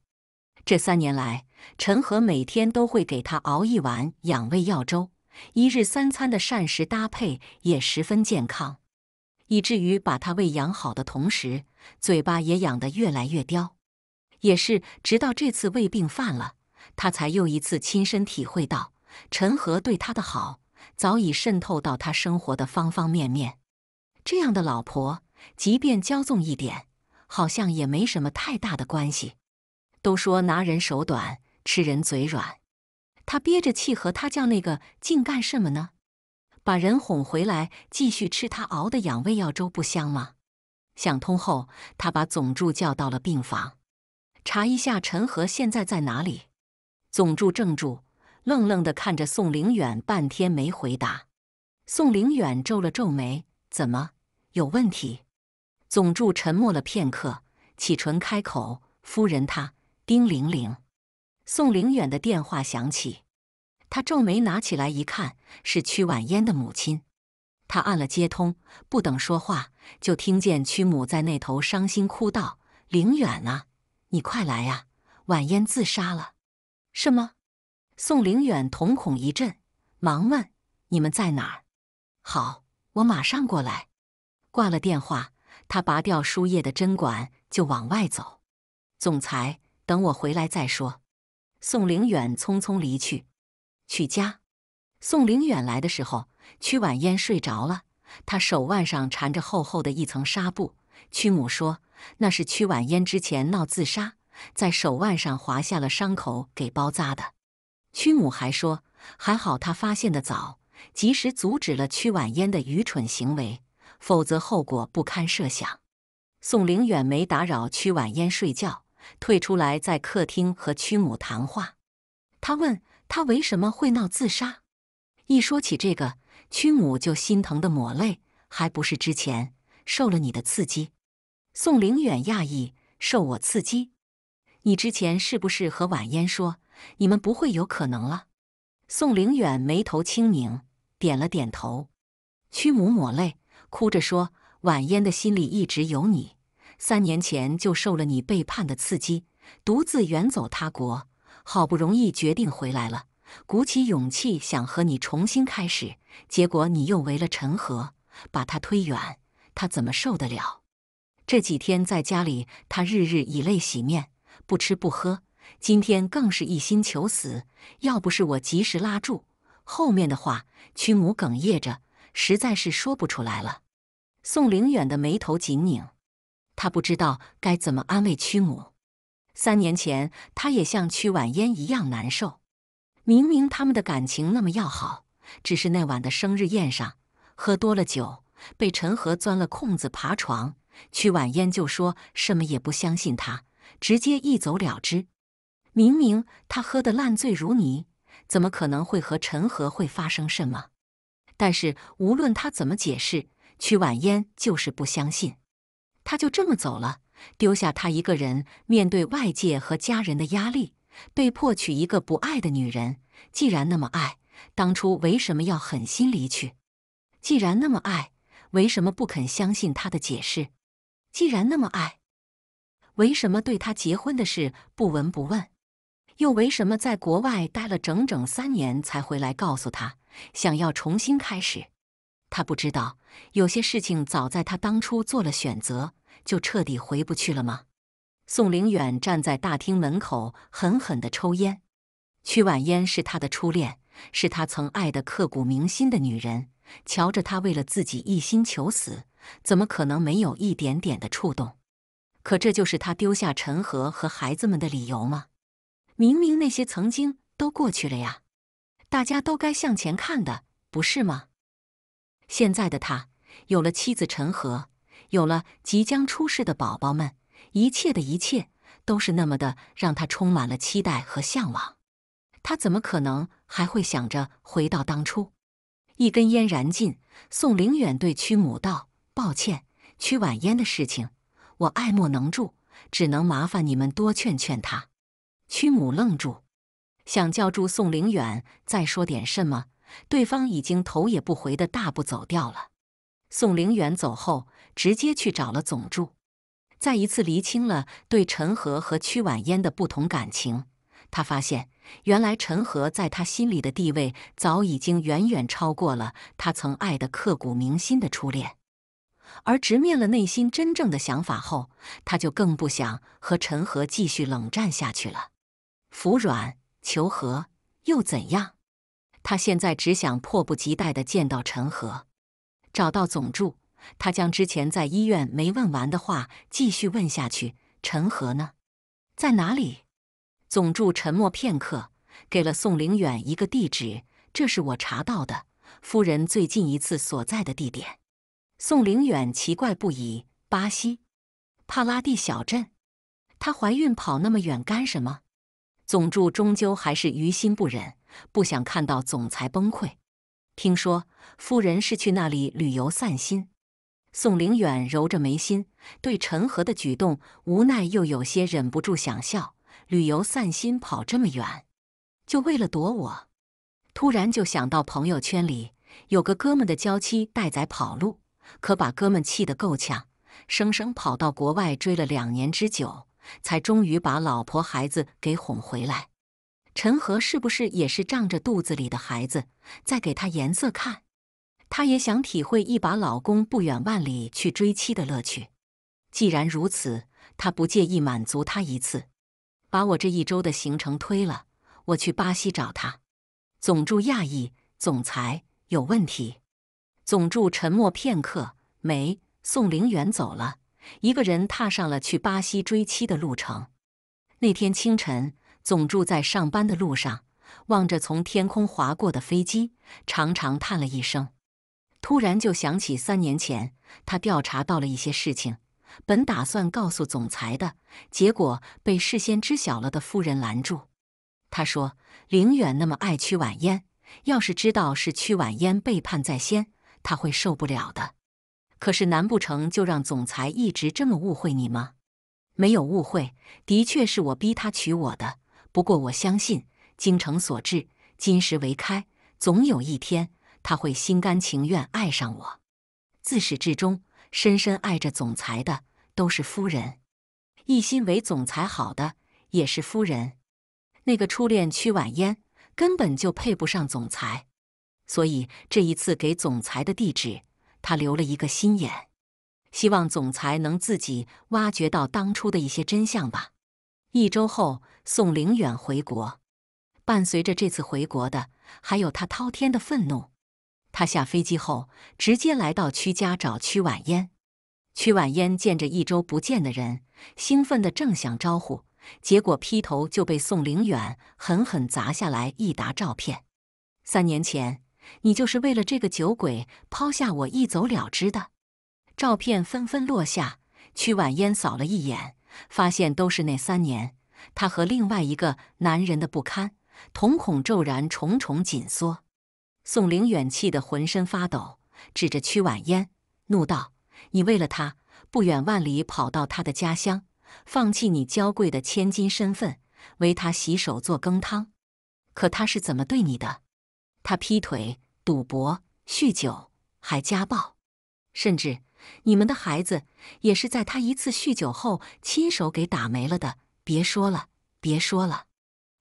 这三年来，陈和每天都会给他熬一碗养胃药粥，一日三餐的膳食搭配也十分健康，以至于把他胃养好的同时，嘴巴也养得越来越刁。也是直到这次胃病犯了，他才又一次亲身体会到陈和对他的好早已渗透到他生活的方方面面。这样的老婆，即便骄纵一点。好像也没什么太大的关系。都说拿人手短，吃人嘴软。他憋着气和他叫那个静干什么呢？把人哄回来，继续吃他熬的养胃药粥不香吗？想通后，他把总助叫到了病房，查一下陈和现在在哪里。总助正住愣愣的看着宋凌远，半天没回答。宋凌远皱了皱眉，怎么有问题？总助沉默了片刻，启唇开口：“夫人，她丁玲玲。”宋凌远的电话响起，他皱眉拿起来一看，是曲婉烟的母亲。他按了接通，不等说话，就听见曲母在那头伤心哭道：“凌远啊，你快来呀！婉烟自杀了，是吗？”宋凌远瞳孔一震，忙问：“你们在哪儿？”“好，我马上过来。”挂了电话。他拔掉输液的针管，就往外走。总裁，等我回来再说。宋凌远匆匆离去。去家。宋凌远来的时候，曲婉烟睡着了。他手腕上缠着厚厚的一层纱布。曲母说，那是曲婉烟之前闹自杀，在手腕上划下了伤口给包扎的。曲母还说，还好他发现的早，及时阻止了曲婉烟的愚蠢行为。否则后果不堪设想。宋凌远没打扰曲婉烟睡觉，退出来在客厅和曲母谈话。他问她为什么会闹自杀。一说起这个，曲母就心疼的抹泪，还不是之前受了你的刺激。宋凌远讶异，受我刺激？你之前是不是和婉烟说你们不会有可能了？宋凌远眉头轻拧，点了点头。曲母抹泪。哭着说：“婉烟的心里一直有你，三年前就受了你背叛的刺激，独自远走他国。好不容易决定回来了，鼓起勇气想和你重新开始，结果你又为了陈和把他推远，他怎么受得了？这几天在家里，他日日以泪洗面，不吃不喝。今天更是一心求死，要不是我及时拉住，后面的话，屈母哽咽着。”实在是说不出来了，宋凌远的眉头紧拧，他不知道该怎么安慰屈母。三年前，他也像屈婉烟一样难受。明明他们的感情那么要好，只是那晚的生日宴上，喝多了酒，被陈和钻了空子爬床，屈婉烟就说什么也不相信他，直接一走了之。明明他喝得烂醉如泥，怎么可能会和陈和会发生什么？但是无论他怎么解释，曲婉烟就是不相信。他就这么走了，丢下他一个人面对外界和家人的压力，被迫娶一个不爱的女人。既然那么爱，当初为什么要狠心离去？既然那么爱，为什么不肯相信他的解释？既然那么爱，为什么对他结婚的事不闻不问？又为什么在国外待了整整三年才回来告诉他？想要重新开始，他不知道有些事情早在他当初做了选择就彻底回不去了吗？宋凌远站在大厅门口，狠狠的抽烟。曲婉烟是他的初恋，是他曾爱的刻骨铭心的女人。瞧着他为了自己一心求死，怎么可能没有一点点的触动？可这就是他丢下陈和和孩子们的理由吗？明明那些曾经都过去了呀。大家都该向前看的，不是吗？现在的他有了妻子陈和，有了即将出世的宝宝们，一切的一切都是那么的让他充满了期待和向往。他怎么可能还会想着回到当初？一根烟燃尽，宋凌远对屈母道：“抱歉，屈婉烟的事情，我爱莫能助，只能麻烦你们多劝劝他。”屈母愣住。想叫住宋凌远再说点什么，对方已经头也不回的大步走掉了。宋凌远走后，直接去找了总助，再一次厘清了对陈和和曲婉烟的不同感情。他发现，原来陈和在他心里的地位早已经远远超过了他曾爱的刻骨铭心的初恋。而直面了内心真正的想法后，他就更不想和陈和继续冷战下去了，服软。求和又怎样？他现在只想迫不及待地见到陈和，找到总助。他将之前在医院没问完的话继续问下去。陈和呢，在哪里？总助沉默片刻，给了宋凌远一个地址。这是我查到的夫人最近一次所在的地点。宋凌远奇怪不已：巴西，帕拉蒂小镇，她怀孕跑那么远干什么？总助终究还是于心不忍，不想看到总裁崩溃。听说夫人是去那里旅游散心。宋凌远揉着眉心，对陈和的举动无奈又有些忍不住想笑。旅游散心跑这么远，就为了躲我？突然就想到朋友圈里有个哥们的娇妻带崽跑路，可把哥们气得够呛，生生跑到国外追了两年之久。才终于把老婆孩子给哄回来，陈和是不是也是仗着肚子里的孩子在给他颜色看？他也想体会一把老公不远万里去追妻的乐趣。既然如此，他不介意满足他一次。把我这一周的行程推了，我去巴西找他。总助讶异，总裁有问题？总助沉默片刻，没。宋凌远走了。一个人踏上了去巴西追妻的路程。那天清晨，总住在上班的路上，望着从天空划过的飞机，长长叹了一声。突然就想起三年前，他调查到了一些事情，本打算告诉总裁的，结果被事先知晓了的夫人拦住。他说：“凌远那么爱曲婉烟，要是知道是曲婉烟背叛在先，他会受不了的。”可是，难不成就让总裁一直这么误会你吗？没有误会，的确是我逼他娶我的。不过，我相信精诚所至，金石为开，总有一天他会心甘情愿爱上我。自始至终，深深爱着总裁的都是夫人，一心为总裁好的也是夫人。那个初恋曲婉烟根本就配不上总裁，所以这一次给总裁的地址。他留了一个心眼，希望总裁能自己挖掘到当初的一些真相吧。一周后，宋凌远回国，伴随着这次回国的，还有他滔天的愤怒。他下飞机后，直接来到屈家找屈婉烟。屈婉烟见着一周不见的人，兴奋的正想招呼，结果劈头就被宋凌远狠狠砸下来一沓照片。三年前。你就是为了这个酒鬼抛下我一走了之的？照片纷纷落下，曲婉烟扫了一眼，发现都是那三年她和另外一个男人的不堪，瞳孔骤然重重紧缩。宋凌远气得浑身发抖，指着曲婉烟怒道：“你为了他不远万里跑到他的家乡，放弃你娇贵的千金身份，为他洗手做羹汤，可他是怎么对你的？”他劈腿、赌博、酗酒，还家暴，甚至你们的孩子也是在他一次酗酒后亲手给打没了的。别说了，别说了。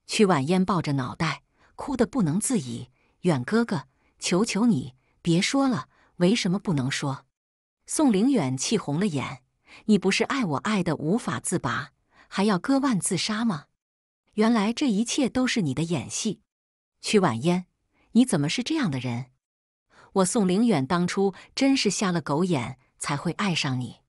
曲婉烟抱着脑袋，哭得不能自已。远哥哥，求求你，别说了。为什么不能说？宋凌远气红了眼，你不是爱我爱得无法自拔，还要割腕自杀吗？原来这一切都是你的演戏，曲婉烟。你怎么是这样的人？我宋凌远当初真是瞎了狗眼才会爱上你，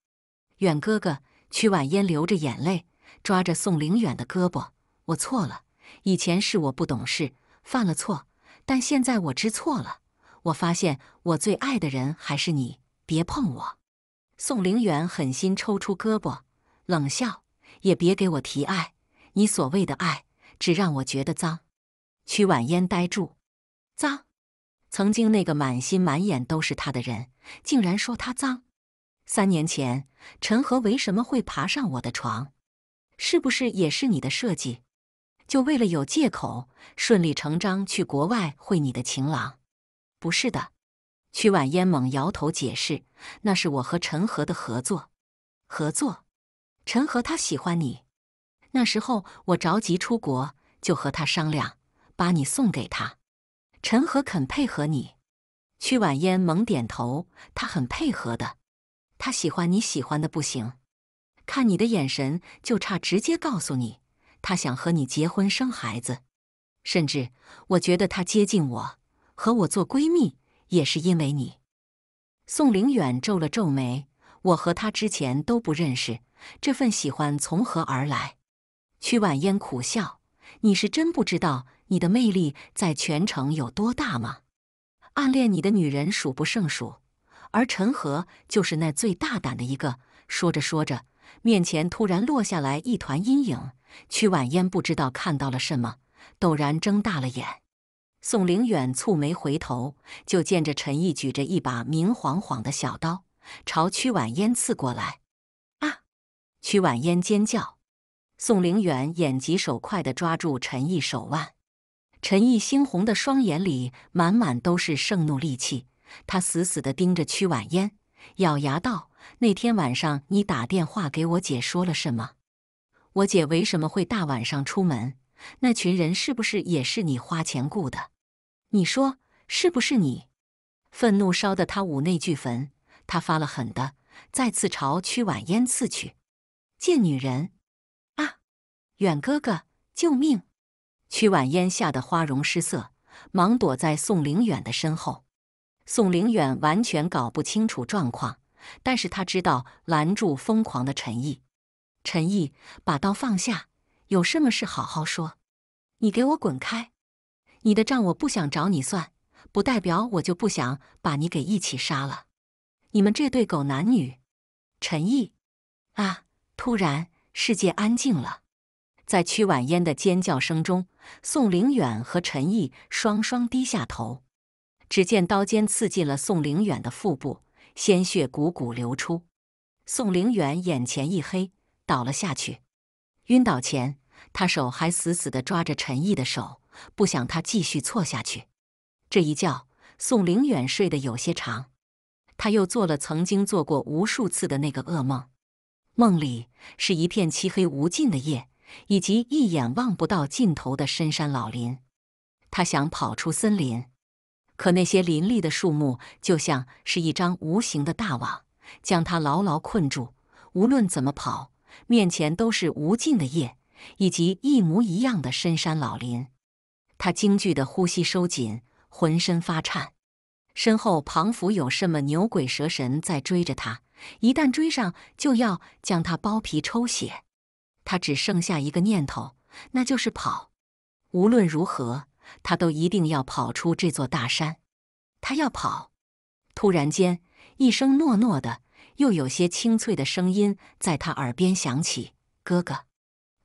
远哥哥。曲婉烟流着眼泪，抓着宋凌远的胳膊：“我错了，以前是我不懂事，犯了错，但现在我知错了。我发现我最爱的人还是你。别碰我！”宋凌远狠心抽出胳膊，冷笑：“也别给我提爱，你所谓的爱，只让我觉得脏。”曲婉烟呆住。脏，曾经那个满心满眼都是他的人，竟然说他脏。三年前，陈和为什么会爬上我的床？是不是也是你的设计？就为了有借口，顺理成章去国外会你的情郎？不是的，曲婉烟猛摇头解释：“那是我和陈和的合作，合作。陈和他喜欢你，那时候我着急出国，就和他商量，把你送给他。”陈和肯配合你，曲婉烟猛点头。他很配合的，他喜欢你喜欢的不行，看你的眼神就差直接告诉你，他想和你结婚生孩子。甚至我觉得他接近我，和我做闺蜜也是因为你。宋凌远皱了皱眉，我和他之前都不认识，这份喜欢从何而来？曲婉烟苦笑，你是真不知道。你的魅力在全城有多大吗？暗恋你的女人数不胜数，而陈和就是那最大胆的一个。说着说着，面前突然落下来一团阴影。曲婉烟不知道看到了什么，陡然睁大了眼。宋凌远蹙眉回头，就见着陈毅举着一把明晃晃的小刀朝曲婉烟刺过来。啊！曲婉烟尖叫。宋凌远眼疾手快地抓住陈毅手腕。陈毅猩红的双眼里满满都是盛怒戾气，他死死地盯着曲婉烟，咬牙道：“那天晚上你打电话给我姐说了什么？我姐为什么会大晚上出门？那群人是不是也是你花钱雇的？你说是不是你？”愤怒烧得他五内俱焚，他发了狠的再次朝曲婉烟刺去。“贱女人！”啊，远哥哥，救命！曲婉烟吓得花容失色，忙躲在宋凌远的身后。宋凌远完全搞不清楚状况，但是他知道拦住疯狂的陈毅。陈毅，把刀放下，有什么事好好说。你给我滚开！你的账我不想找你算，不代表我就不想把你给一起杀了。你们这对狗男女！陈毅，啊！突然，世界安静了，在曲婉烟的尖叫声中。宋凌远和陈毅双双低下头，只见刀尖刺进了宋凌远的腹部，鲜血汩汩流出。宋凌远眼前一黑，倒了下去。晕倒前，他手还死死地抓着陈毅的手，不想他继续错下去。这一觉，宋凌远睡得有些长，他又做了曾经做过无数次的那个噩梦。梦里是一片漆黑无尽的夜。以及一眼望不到尽头的深山老林，他想跑出森林，可那些林立的树木就像是一张无形的大网，将他牢牢困住。无论怎么跑，面前都是无尽的夜，以及一模一样的深山老林。他惊惧的呼吸收紧，浑身发颤。身后彷佛有什么牛鬼蛇神在追着他，一旦追上，就要将他剥皮抽血。他只剩下一个念头，那就是跑。无论如何，他都一定要跑出这座大山。他要跑。突然间，一声糯糯的、又有些清脆的声音在他耳边响起：“哥哥。”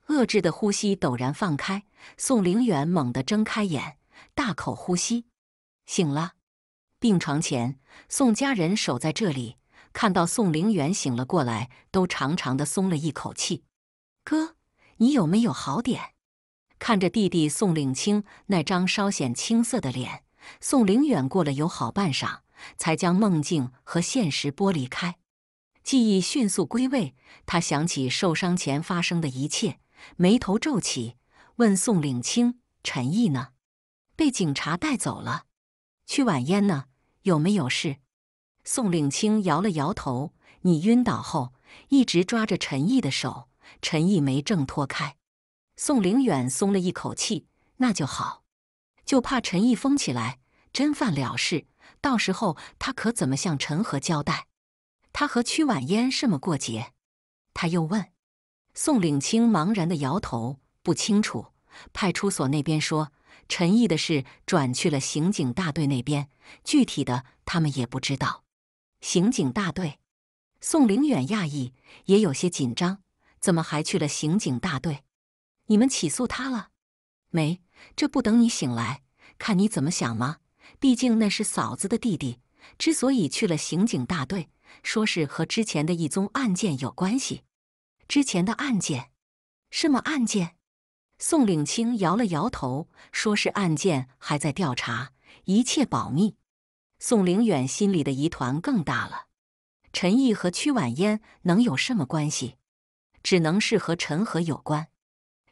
遏制的呼吸陡然放开，宋凌远猛地睁开眼，大口呼吸，醒了。病床前，宋家人守在这里，看到宋凌远醒了过来，都长长的松了一口气。哥，你有没有好点？看着弟弟宋岭清那张稍显青涩的脸，宋凌远过了有好半晌，才将梦境和现实剥离开，记忆迅速归位。他想起受伤前发生的一切，眉头皱起，问宋岭清：“陈毅呢？被警察带走了？去晚嫣呢？有没有事？”宋岭清摇了摇头：“你晕倒后，一直抓着陈毅的手。”陈毅没挣脱开，宋凌远松了一口气，那就好。就怕陈毅疯起来，真犯了事，到时候他可怎么向陈和交代？他和曲婉烟什么过节？他又问。宋岭清茫然的摇头，不清楚。派出所那边说，陈毅的事转去了刑警大队那边，具体的他们也不知道。刑警大队？宋凌远讶异，也有些紧张。怎么还去了刑警大队？你们起诉他了没？这不等你醒来，看你怎么想吗？毕竟那是嫂子的弟弟。之所以去了刑警大队，说是和之前的一宗案件有关系。之前的案件？什么案件？宋领清摇了摇头，说是案件还在调查，一切保密。宋凌远心里的疑团更大了。陈毅和曲婉烟能有什么关系？只能是和陈和有关。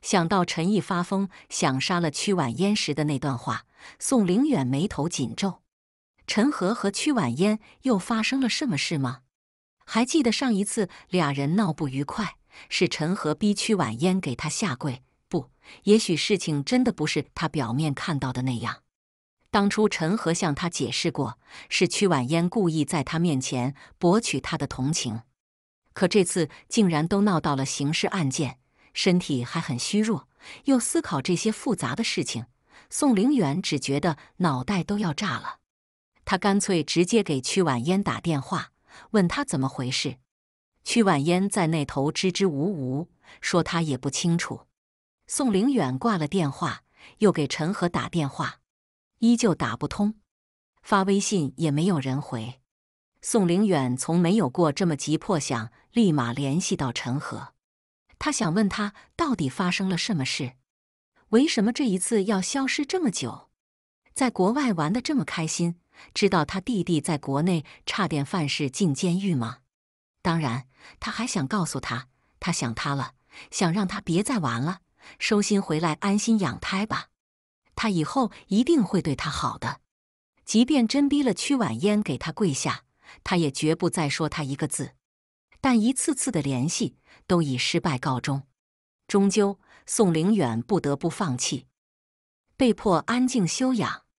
想到陈毅发疯想杀了屈婉烟时的那段话，宋凌远眉头紧皱。陈和和屈婉烟又发生了什么事吗？还记得上一次俩人闹不愉快，是陈和逼屈婉烟给他下跪。不，也许事情真的不是他表面看到的那样。当初陈和向他解释过，是屈婉烟故意在他面前博取他的同情。可这次竟然都闹到了刑事案件，身体还很虚弱，又思考这些复杂的事情，宋凌远只觉得脑袋都要炸了。他干脆直接给曲婉烟打电话，问他怎么回事。曲婉烟在那头支支吾吾，说他也不清楚。宋凌远挂了电话，又给陈和打电话，依旧打不通，发微信也没有人回。宋凌远从没有过这么急迫想。立马联系到陈和，他想问他到底发生了什么事，为什么这一次要消失这么久，在国外玩的这么开心？知道他弟弟在国内差点犯事进监狱吗？当然，他还想告诉他，他想他了，想让他别再玩了，收心回来安心养胎吧。他以后一定会对他好的，即便真逼了曲婉烟给他跪下，他也绝不再说他一个字。但一次次的联系都以失败告终，终究宋凌远不得不放弃，被迫安静休养。